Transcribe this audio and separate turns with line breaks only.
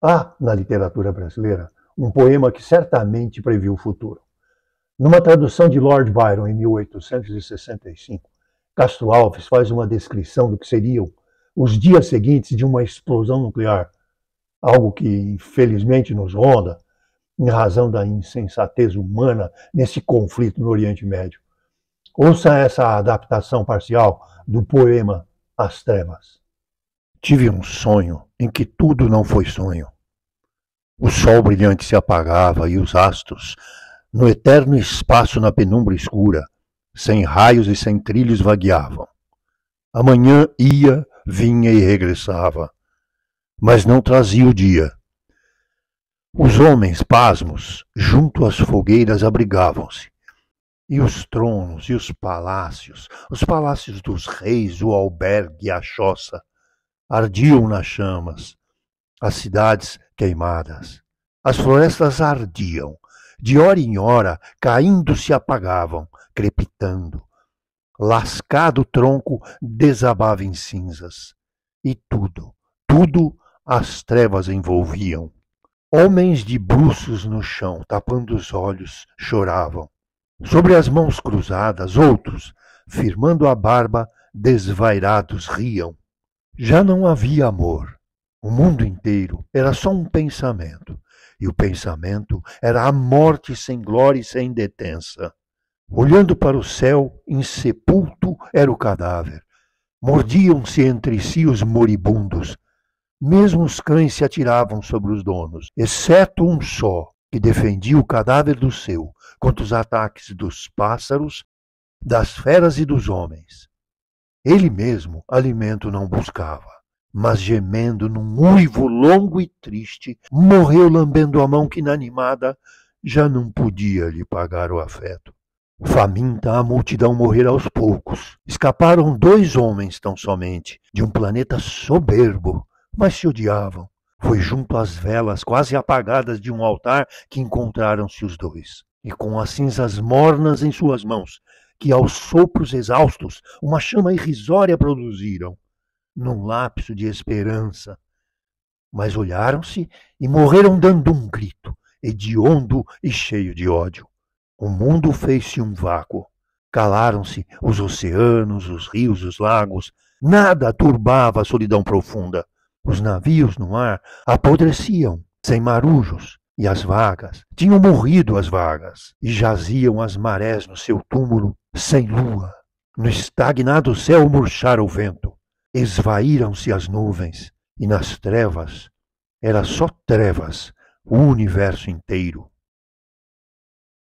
Há, na literatura brasileira, um poema que certamente previu o futuro. Numa tradução de Lord Byron em 1865, Castro Alves faz uma descrição do que seriam os dias seguintes de uma explosão nuclear, algo que infelizmente nos ronda em razão da insensatez humana nesse conflito no Oriente Médio. Ouça essa adaptação parcial do poema As Trevas. Tive um sonho em que tudo não foi sonho. O sol brilhante se apagava e os astros, no eterno espaço na penumbra escura, sem raios e sem trilhos vagueavam. Amanhã ia, vinha e regressava, mas não trazia o dia. Os homens, pasmos, junto às fogueiras abrigavam-se, e os tronos e os palácios, os palácios dos reis, o albergue e a choça, ardiam nas chamas, as cidades queimadas. As florestas ardiam, de hora em hora, caindo se apagavam, crepitando. Lascado tronco desabava em cinzas. E tudo, tudo as trevas envolviam. Homens de bruços no chão, tapando os olhos, choravam. Sobre as mãos cruzadas, outros, firmando a barba, desvairados riam. Já não havia amor. O mundo inteiro era só um pensamento. E o pensamento era a morte sem glória e sem detença. Olhando para o céu, insepulto era o cadáver. Mordiam-se entre si os moribundos. Mesmo os cães se atiravam sobre os donos, exceto um só, que defendia o cadáver do seu contra os ataques dos pássaros, das feras e dos homens. Ele mesmo alimento não buscava, mas gemendo num uivo longo e triste, morreu lambendo a mão que inanimada já não podia lhe pagar o afeto. Faminta, a multidão morrera aos poucos. Escaparam dois homens tão somente, de um planeta soberbo, mas se odiavam. Foi junto às velas quase apagadas de um altar que encontraram-se os dois, e com as cinzas mornas em suas mãos, que aos sopros exaustos uma chama irrisória produziram, num lapso de esperança. Mas olharam-se e morreram dando um grito, hediondo e cheio de ódio. O mundo fez-se um vácuo. Calaram-se os oceanos, os rios, os lagos. Nada turbava a solidão profunda. Os navios no mar apodreciam, sem marujos, e as vagas. Tinham morrido as vagas e jaziam as marés no seu túmulo, sem lua. No estagnado céu murchara o vento, esvaíram-se as nuvens e nas trevas, era só trevas, o universo inteiro.